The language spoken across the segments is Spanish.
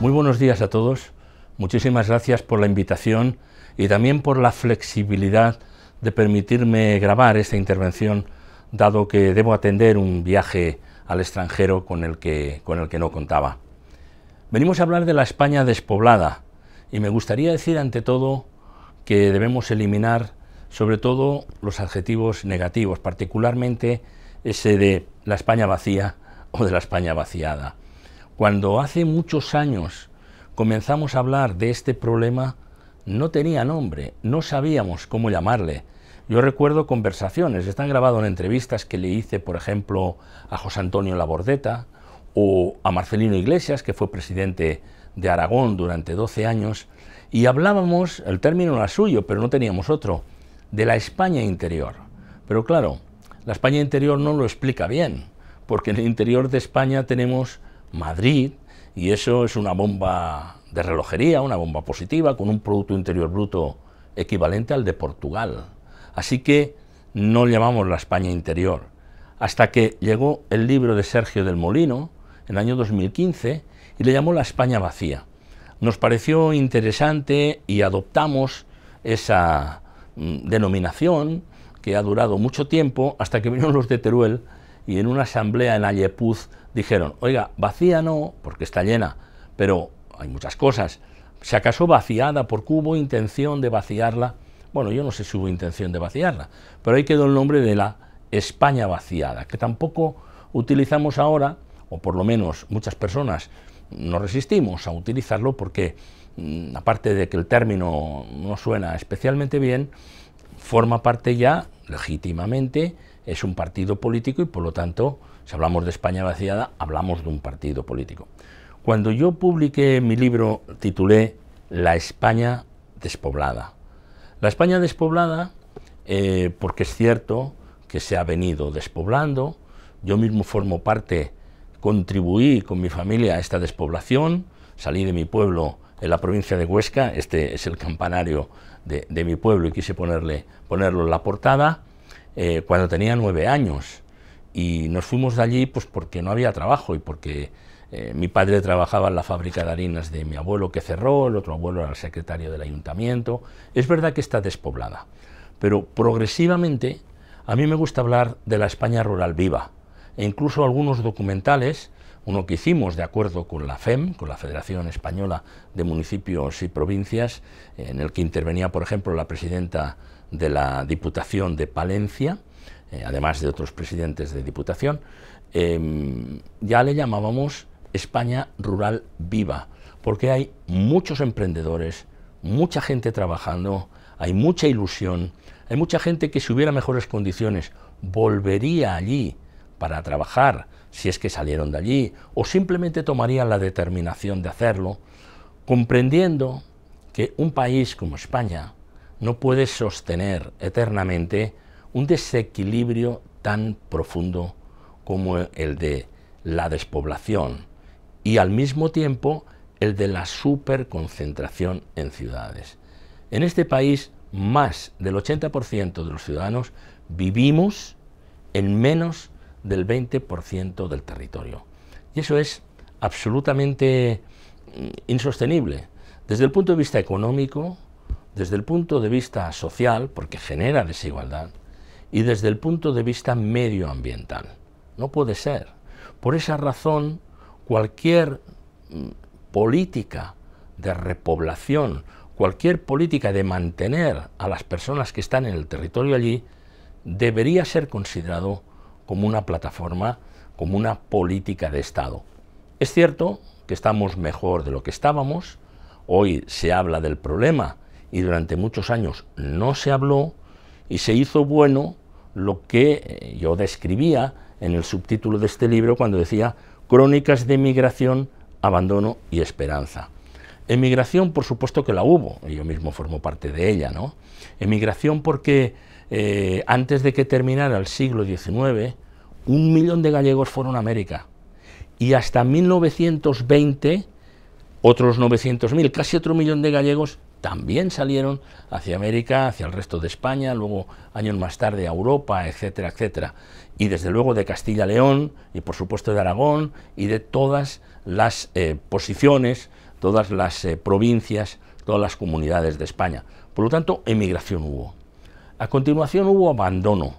Muy buenos días a todos. Muchísimas gracias por la invitación y también por la flexibilidad de permitirme grabar esta intervención, dado que debo atender un viaje al extranjero con el que, con el que no contaba. Venimos a hablar de la España despoblada y me gustaría decir ante todo que debemos eliminar sobre todo los adjetivos negativos, particularmente ese de la España vacía o de la España vaciada. Cuando hace muchos años comenzamos a hablar de este problema, no tenía nombre, no sabíamos cómo llamarle. Yo recuerdo conversaciones, están grabadas en entrevistas que le hice, por ejemplo, a José Antonio Labordeta o a Marcelino Iglesias, que fue presidente de Aragón durante 12 años, y hablábamos, el término era suyo, pero no teníamos otro, de la España interior. Pero claro, la España interior no lo explica bien, porque en el interior de España tenemos Madrid, y eso es una bomba de relojería, una bomba positiva, con un Producto Interior Bruto equivalente al de Portugal. Así que no llamamos la España interior. Hasta que llegó el libro de Sergio del Molino, en el año 2015, y le llamó la España vacía. Nos pareció interesante y adoptamos esa mm, denominación que ha durado mucho tiempo hasta que vinieron los de Teruel y en una asamblea en Ayepuz dijeron, oiga, vacía no, porque está llena, pero hay muchas cosas. ¿Se acaso vaciada? Porque hubo intención de vaciarla. Bueno, yo no sé si hubo intención de vaciarla, pero ahí quedó el nombre de la España vaciada, que tampoco utilizamos ahora, o por lo menos muchas personas ...no resistimos a utilizarlo porque, mm, aparte de que el término no suena especialmente bien, forma parte ya, legítimamente, es un partido político y por lo tanto si hablamos de España vaciada, hablamos de un partido político. Cuando yo publiqué mi libro, titulé La España despoblada. La España despoblada, eh, porque es cierto que se ha venido despoblando, yo mismo formo parte, contribuí con mi familia a esta despoblación, salí de mi pueblo en la provincia de Huesca, este es el campanario de, mi pueblo y quise ponerle, ponerlo en la portada, eh, cuando tenía nueve años y nos fuimos de allí pues porque no había trabajo y porque eh, mi padre trabajaba en la fábrica de harinas de mi abuelo que cerró, el otro abuelo era el secretario del ayuntamiento. Es verdad que está despoblada, pero progresivamente a mí me gusta hablar de la España rural viva e incluso algunos documentales, uno que hicimos de acuerdo con la FEM, con la Federación Española de Municipios y Provincias, en el que intervenía, por ejemplo, la presidenta de la Diputación de Palencia, eh, además de otros presidentes de Diputación, em, ya le llamábamos España Rural Viva, porque hay muchos emprendedores, mucha gente trabajando, hay mucha ilusión, hay mucha gente que si hubiera mejores condiciones volvería allí para trabajar, si es que salieron de allí, o simplemente tomarían la determinación de hacerlo, comprendiendo que un país como España no puede sostener eternamente un desequilibrio tan profundo como el de la despoblación y al mismo tiempo el de la superconcentración en ciudades. En este país, más del 80% de los ciudadanos vivimos en menos del 20% del territorio. Y eso es absolutamente mm, insostenible. Desde el punto de vista económico, desde el punto de vista social, porque genera desigualdad, y desde el punto de vista medioambiental. No puede ser. Por esa razón, cualquier mm, política de repoblación, cualquier política de mantener a las personas que están en el territorio allí, debería ser considerado como una plataforma, como una política de Estado. Es cierto que estamos mejor de lo que estábamos, hoy se habla del problema y durante muchos años no se habló, y se hizo bueno lo que eh, yo describía en el subtítulo de este libro cuando decía Crónicas de migración, abandono y esperanza. Emigración, por supuesto que la hubo, y yo mismo formo parte de ella, ¿no? Emigración porque eh, antes de que terminara el siglo XIX, un millón de gallegos fueron a América, y hasta 1920 otros 900.000, casi otro millón de gallegos también salieron hacia América, hacia el resto de España, luego años más tarde a Europa, etcétera, etcétera. Y desde luego de Castilla-León y por supuesto de Aragón y de todas las eh, posiciones, todas las eh, provincias, todas las comunidades de España. Por lo tanto, emigración hubo. A continuación hubo abandono,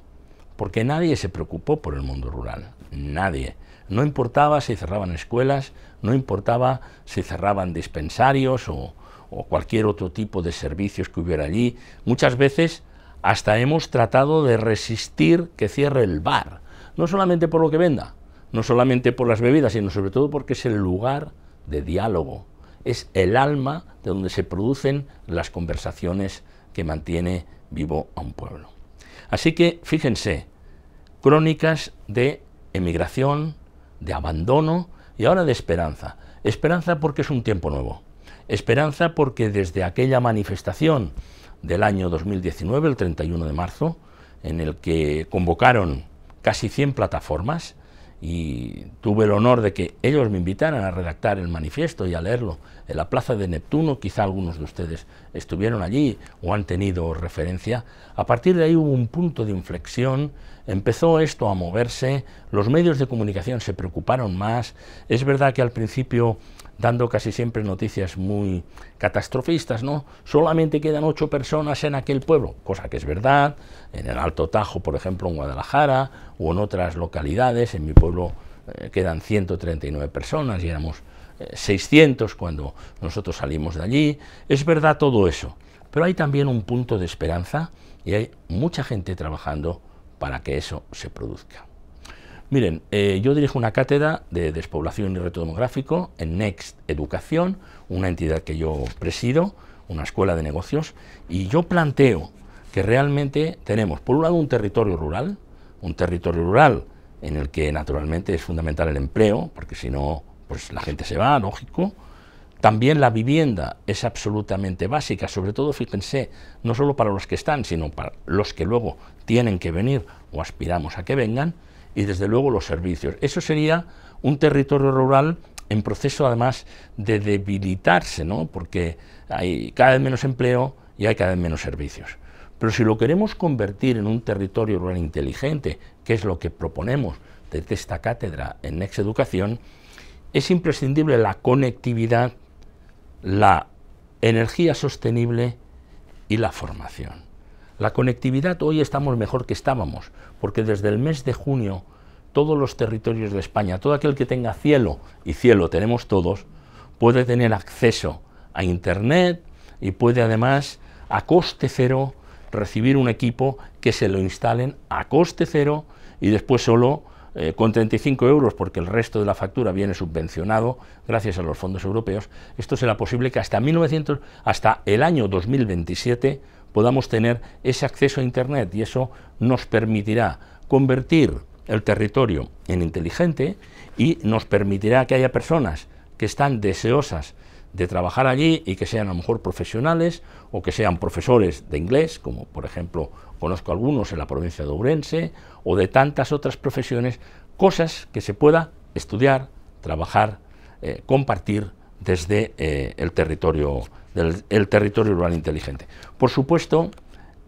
porque nadie se preocupó por el mundo rural, nadie. No importaba si cerraban escuelas, no importaba si cerraban dispensarios o, o cualquier otro tipo de servicios que hubiera allí. Muchas veces hasta hemos tratado de resistir que cierre el bar, no solamente por lo que venda, no solamente por las bebidas, sino sobre todo porque es el lugar de diálogo, es el alma de donde se producen las conversaciones que mantiene vivo a un pueblo. Así que fíjense, crónicas de emigración, de abandono y ahora de esperanza. Esperanza porque es un tiempo nuevo. Esperanza porque desde aquella manifestación del año 2019, el 31 de marzo, en el que convocaron casi 100 plataformas y tuve el honor de que ellos me invitaran a redactar el manifiesto y a leerlo en la Plaza de Neptuno, quizá algunos de ustedes estuvieron allí o han tenido referencia, a partir de ahí hubo un punto de inflexión, empezó esto a moverse, los medios de comunicación se preocuparon más, es verdad que al principio dando casi siempre noticias muy catastrofistas, ¿no? Solamente quedan ocho personas en aquel pueblo, cosa que es verdad, en el Alto Tajo, por ejemplo, en Guadalajara, o en otras localidades, en mi pueblo eh, quedan 139 personas y éramos 600 cuando nosotros salimos de allí. Es verdad todo eso, pero hay también un punto de esperanza y hay mucha gente trabajando para que eso se produzca. Miren, eh, yo dirijo una cátedra de despoblación y reto demográfico en Next Educación, una entidad que yo presido, una escuela de negocios, y yo planteo que realmente tenemos, por un lado, un territorio rural, un territorio rural en el que naturalmente es fundamental el empleo, porque si no pues la gente se va, lógico. También la vivienda es absolutamente básica, sobre todo, fíjense, no solo para los que están, sino para los que luego tienen que venir o aspiramos a que vengan, y desde luego los servicios. Eso sería un territorio rural en proceso además de debilitarse, ¿no? porque hay cada vez menos empleo y hay cada vez menos servicios. Pero si lo queremos convertir en un territorio rural inteligente, que es lo que proponemos desde esta cátedra en Next Educación, es imprescindible la conectividad, la energía sostenible y la formación. La conectividad hoy estamos mejor que estábamos, porque desde el mes de junio todos los territorios de España, todo aquel que tenga cielo, y cielo tenemos todos, puede tener acceso a Internet y puede además a coste cero recibir un equipo que se lo instalen a coste cero y después solo eh, con 35 euros, porque el resto de la factura viene subvencionado gracias a los fondos europeos, esto será posible que hasta, 1900, hasta el año 2027 podamos tener ese acceso a Internet y eso nos permitirá convertir el territorio en inteligente y nos permitirá que haya personas que están deseosas de trabajar allí y que sean a lo mejor profesionales o que sean profesores de inglés, como por ejemplo conozco algunos en la provincia de Ourense, o de tantas otras profesiones, cosas que se pueda estudiar, trabajar, eh, compartir desde eh, el, territorio, del, el territorio rural inteligente. Por supuesto,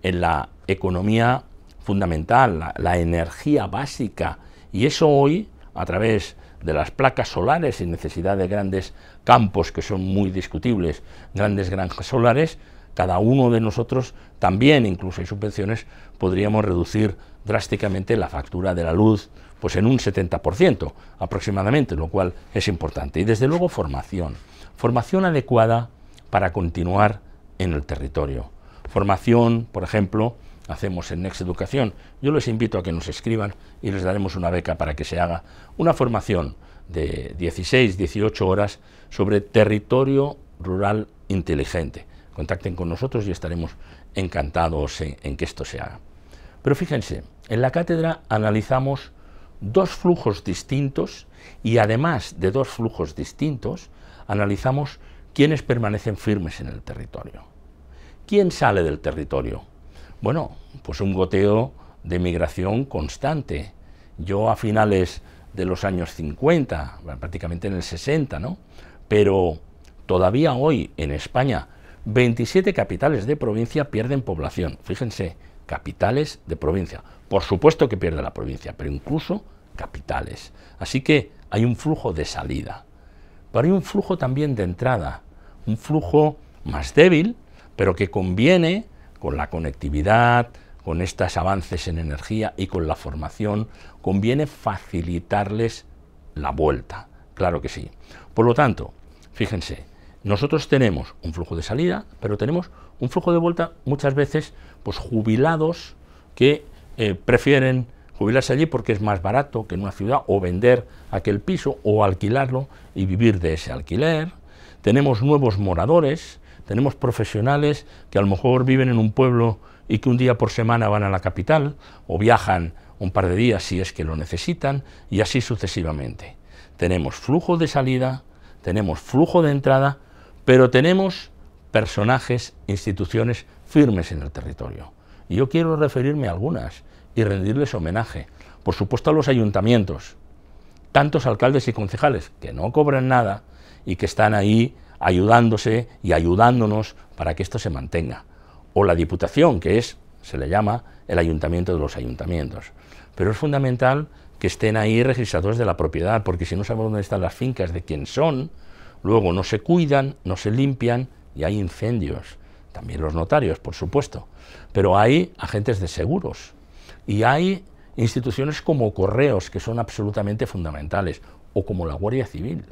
en la economía fundamental, la, la energía básica, y eso hoy, a través de las placas solares sin necesidad de grandes campos que son muy discutibles, grandes granjas solares, cada uno de nosotros también, incluso hay subvenciones, podríamos reducir drásticamente la factura de la luz pues en un 70% aproximadamente, lo cual es importante. Y desde luego formación, formación adecuada para continuar en el territorio. Formación, por ejemplo, hacemos en Next Educación. Yo les invito a que nos escriban y les daremos una beca para que se haga una formación de 16, 18 horas sobre territorio rural inteligente contacten con nosotros y estaremos encantados en, que esto se haga. Pero fíjense, en la cátedra analizamos dos flujos distintos y además de dos flujos distintos, analizamos quiénes permanecen firmes en el territorio. ¿Quién sale del territorio? Bueno, pues un goteo de migración constante. Yo a finales de los años 50, prácticamente en el 60, ¿no? Pero todavía hoy en España 27 capitales de provincia pierden población. Fíjense, capitales de provincia. Por supuesto que pierde la provincia, pero incluso capitales. Así que hay un flujo de salida. Pero hay un flujo también de entrada, un flujo más débil, pero que conviene con la conectividad, con estos avances en energía y con la formación, conviene facilitarles la vuelta. Claro que sí. Por lo tanto, fíjense, nosotros tenemos un flujo de salida, pero tenemos un flujo de vuelta muchas veces pues jubilados que eh, prefieren jubilarse allí porque es más barato que en una ciudad o vender aquel piso o alquilarlo y vivir de ese alquiler. Tenemos nuevos moradores, tenemos profesionales que a lo mejor viven en un pueblo y que un día por semana van a la capital o viajan un par de días si es que lo necesitan y así sucesivamente. Tenemos flujo de salida, tenemos flujo de entrada, pero tenemos personajes, instituciones firmes en el territorio. Y yo quiero referirme a algunas y rendirles homenaje. Por supuesto a los ayuntamientos, tantos alcaldes y concejales que no cobran nada y que están ahí ayudándose y ayudándonos para que esto se mantenga. O la diputación, que es, se le llama, el ayuntamiento de los ayuntamientos. Pero es fundamental que estén ahí registradores de la propiedad, porque si no sabemos dónde están las fincas, de quién son, Luego no se cuidan, no se limpian y hay incendios. También los notarios, por supuesto. Pero hay agentes de seguros y hay instituciones como correos, que son absolutamente fundamentales, o como la Guardia Civil.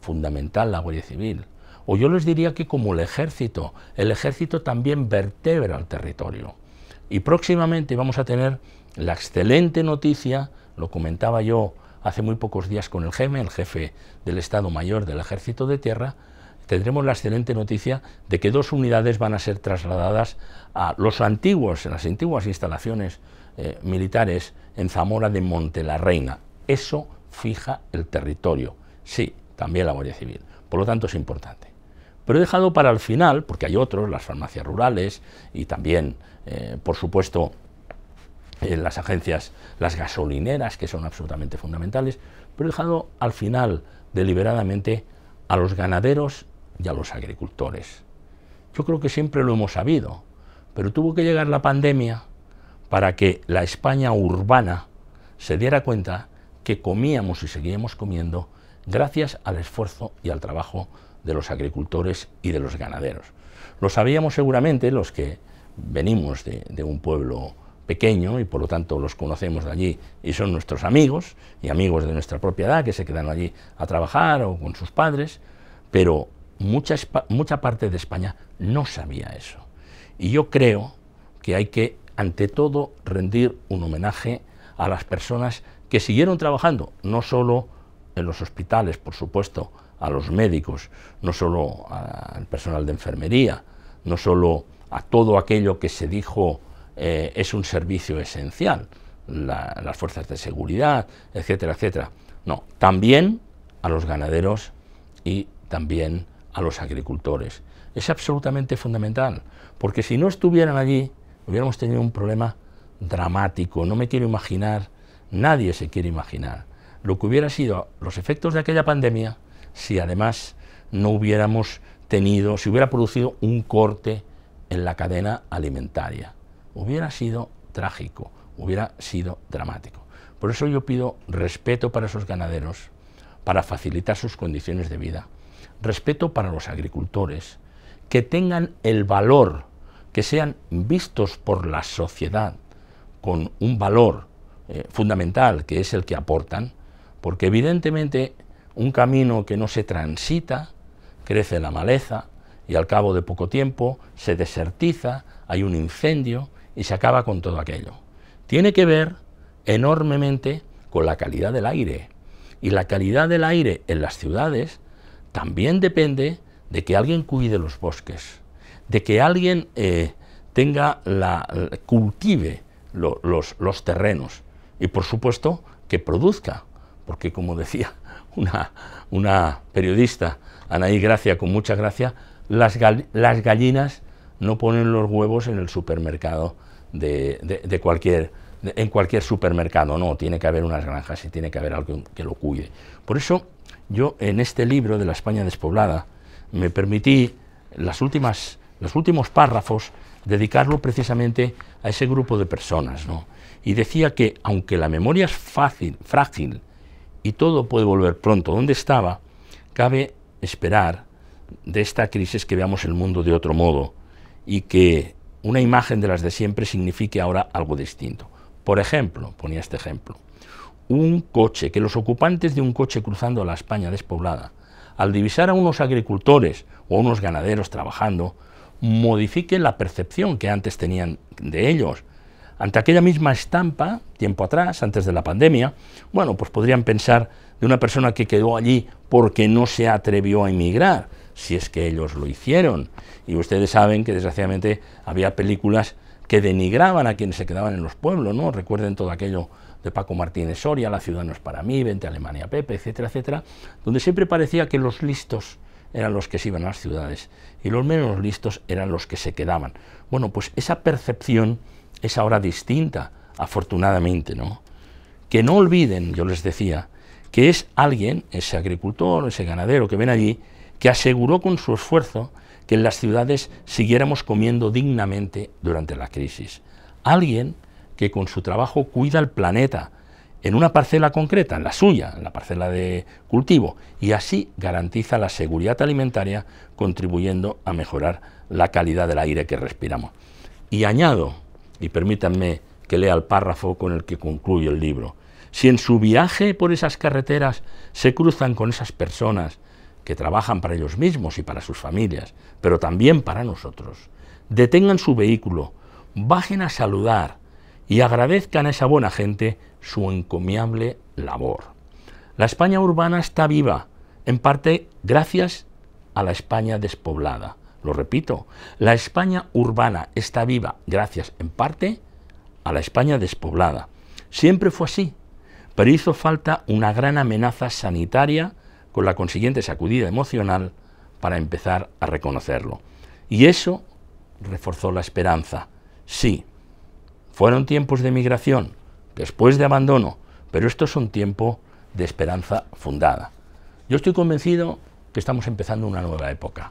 Fundamental la Guardia Civil. O yo les diría que como el ejército, el ejército también vertebra el territorio. Y próximamente vamos a tener la excelente noticia, lo comentaba yo hace muy pocos días con el GEME, el jefe del Estado Mayor del Ejército de Tierra, tendremos la excelente noticia de que dos unidades van a ser trasladadas a los antiguos, las antiguas instalaciones eh, militares en Zamora de Montelarreina. Eso fija el territorio, sí, también la Guardia Civil, por lo tanto es importante. Pero he dejado para el final, porque hay otros, las farmacias rurales y también, eh, por supuesto, en eh, las agencias, las gasolineras, que son absolutamente fundamentales, pero dejado al final deliberadamente a los ganaderos y a los agricultores. Yo creo que siempre lo hemos sabido, pero tuvo que llegar la pandemia para que la España urbana se diera cuenta que comíamos y seguíamos comiendo gracias al esfuerzo y al trabajo de los agricultores y de los ganaderos. Lo sabíamos seguramente los que venimos de un pueblo pequeño y por lo tanto los conocemos de allí y son nuestros amigos y amigos de nuestra propiedad que se quedan allí a trabajar o con sus padres, pero mucha, mucha parte de España no sabía eso. Y yo creo que hay que, ante todo, rendir un homenaje a las personas que siguieron trabajando, no solo en los hospitales, por supuesto, a los médicos, no solo al personal de enfermería, no solo a todo aquello que se dijo eh, es un servicio esencial, las fuerzas de seguridad, etcétera, etcétera. No, también a los ganaderos y también a los agricultores. Es absolutamente fundamental, porque si no estuvieran allí, hubiéramos tenido un problema dramático, no me quiero imaginar, nadie se quiere imaginar lo que hubiera sido los efectos de aquella pandemia si además no hubiéramos tenido, si hubiera producido un corte en la cadena alimentaria hubiera sido trágico, hubiera sido dramático. Por eso yo pido respeto para esos ganaderos, para facilitar sus condiciones de vida, respeto para los agricultores, que tengan el valor, que sean vistos por la sociedad con un valor eh, fundamental que es el que aportan, porque evidentemente un camino que no se transita crece la maleza y al cabo de poco tiempo se desertiza, hay un incendio y se acaba con todo aquello. Tiene que ver enormemente con la calidad del aire. Y la calidad del aire en las ciudades también depende de que alguien cuide los bosques, de que alguien eh, tenga la, cultive los, terrenos y por supuesto que produzca, porque como decía una, una periodista, Anaí Gracia, con mucha gracia, las, las gallinas no ponen los huevos en el supermercado de, cualquier en cualquier supermercado, no, tiene que haber unas granjas y tiene que haber algo que lo cuide. Por eso yo en este libro de la España despoblada me permití las últimas, los últimos párrafos dedicarlo precisamente a ese grupo de personas. Y decía que aunque la memoria es fácil, frágil y todo puede volver pronto donde estaba, cabe esperar de esta crisis que veamos el mundo de otro modo, y que una imagen de las de siempre signifique ahora algo distinto. Por ejemplo, ponía este ejemplo, un coche, que los ocupantes de un coche cruzando la España despoblada, al divisar a unos agricultores o a unos ganaderos trabajando, modifiquen la percepción que antes tenían de ellos. Ante aquella misma estampa, tiempo atrás, antes de la pandemia, bueno, pues podrían pensar de una persona que quedó allí porque no se atrevió a emigrar, si es que ellos lo hicieron. Y ustedes saben que desgraciadamente había películas que denigraban a quienes se quedaban en los pueblos, ¿no? Recuerden todo aquello de Paco Martínez Soria, La ciudad no es para mí, Vente a Alemania Pepe, etcétera, etcétera, donde siempre parecía que los listos eran los que se iban a las ciudades y los menos listos eran los que se quedaban. Bueno, pues esa percepción es ahora distinta, afortunadamente, ¿no? Que no olviden, yo les decía, que es alguien, ese agricultor, ese ganadero que ven allí, que aseguró con su esfuerzo que en las ciudades siguiéramos comiendo dignamente durante la crisis. Alguien que con su trabajo cuida el planeta en una parcela concreta, en la suya, en la parcela de cultivo, y así garantiza la seguridad alimentaria contribuyendo a mejorar la calidad del aire que respiramos. Y añado, y permítanme que lea el párrafo con el que concluye el libro, si en su viaje por esas carreteras se cruzan con esas personas que trabajan para ellos mismos y para sus familias, pero también para nosotros, detengan su vehículo, bajen a saludar y agradezcan a esa buena gente su encomiable labor. La España urbana está viva, en parte gracias a la España despoblada. Lo repito, la España urbana está viva gracias en parte a la España despoblada. Siempre fue así, pero hizo falta una gran amenaza sanitaria con la consiguiente sacudida emocional para empezar a reconocerlo. Y eso reforzó la esperanza. Sí, fueron tiempos de migración, después de abandono, pero estos son tiempos de esperanza fundada. Yo estoy convencido que estamos empezando una nueva época.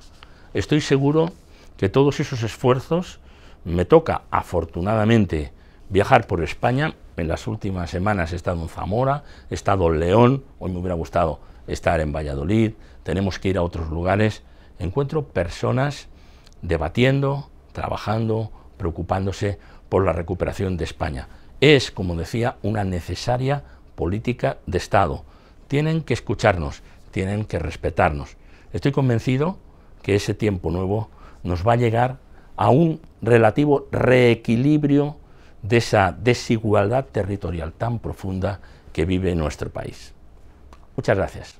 Estoy seguro que todos esos esfuerzos, me toca afortunadamente viajar por España, en las últimas semanas he estado en Zamora, he estado en León, hoy me hubiera gustado estar en Valladolid, tenemos que ir a otros lugares. Encuentro personas debatiendo, trabajando, preocupándose por la recuperación de España. Es, como decía, una necesaria política de Estado. Tienen que escucharnos, tienen que respetarnos. Estoy convencido que ese tiempo nuevo nos va a llegar a un relativo reequilibrio de esa desigualdad territorial tan profunda que vive nuestro país. Muchas gracias.